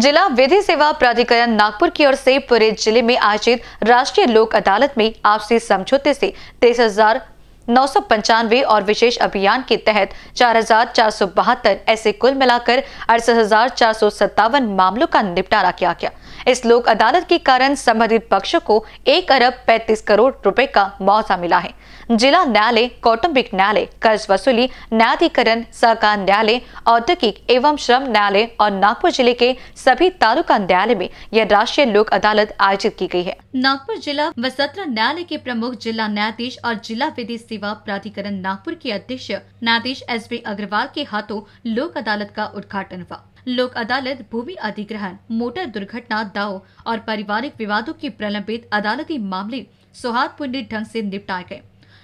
जिला विधि सेवा प्राधिकरण नागपुर की ओर से पूरे जिले में आयोजित राष्ट्रीय लोक अदालत में आपसी समझौते से तेईस हजार नौ सौ पंचानवे और विशेष अभियान के तहत चार हजार चार सौ बहत्तर ऐसे कुल मिलाकर अड़सठ हजार चार सौ सत्तावन मामलों का निपटारा किया गया इस लोक अदालत के कारण संबंधित पक्षों को एक अरब पैतीस करोड़ रुपए का मुआवजा मिला है जिला न्यायालय कौटुम्बिक न्यायालय कर्ज वसूली न्यायाधिकरण सहकार न्यायालय औद्योगिक एवं श्रम न्यायालय और नागपुर जिले के सभी तालुका न्यायालय में यह राष्ट्रीय लोक अदालत आयोजित की गई है नागपुर जिला व सत्र न्यायालय के प्रमुख जिला न्यायाधीश और जिला विधि सेवा प्राधिकरण नागपुर के अध्यक्ष न्यायाधीश एस बी अग्रवाल के हाथों लोक अदालत का उद्घाटन हुआ लोक अदालत भूमि अधिग्रहण मोटर दुर्घटना दाव और पारिवारिक विवादों के प्रलंबित अदालती मामले सौहार्दपूर्ण ढंग से निपटाए गए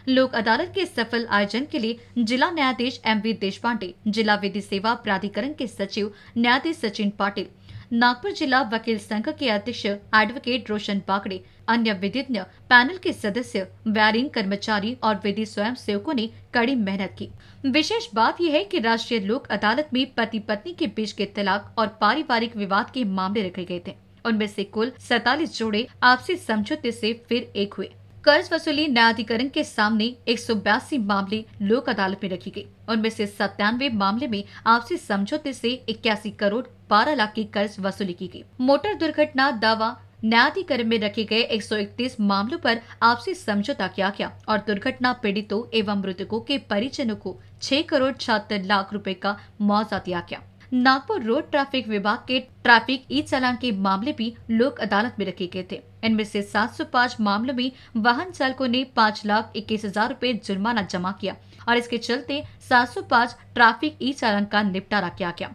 लोक अदालत के सफल आयोजन के लिए जिला न्यायाधीश एम वी देशपांडे जिला विधि सेवा प्राधिकरण के सचिव न्यायाधीश सचिन पाटिल नागपुर जिला वकील संघ के अध्यक्ष एडवोकेट रोशन पाकड़े अन्य विधिज्ञ पैनल के सदस्य वैरिंग कर्मचारी और विधि स्वयं सेवकों ने कड़ी मेहनत की विशेष बात यह है कि राष्ट्रीय लोक अदालत में पति पत्नी के बीच के तलाक और पारिवारिक विवाद के मामले रखे गए थे उनमें से कुल सैतालीस जोड़े आपसी समझौते से फिर एक हुए कर्ज वसूली न्यायाधिकरण के सामने एक मामले लोक अदालत में रखी गयी उनमें से सत्तानवे मामले में आपसी समझौते से इक्यासी करोड़ बारह लाख की कर्ज वसूली की गई मोटर दुर्घटना दावा न्यायाधिकरण में रखे गए 131 मामलों पर आपसी समझौता किया गया और दुर्घटना पीड़ितों एवं मृतकों के परिजनों को 6 करोड़ छहत्तर लाख रुपए का मुआवजा दिया गया नागपुर रोड ट्रैफिक विभाग के ट्रैफिक ई चालान के मामले भी लोक अदालत में रखे गए थे इनमें से 705 मामलों में वाहन चालकों ने पाँच लाख इक्कीस हजार रूपए जुर्माना जमा किया और इसके चलते 705 ट्रैफिक ई चालान का निपटारा किया गया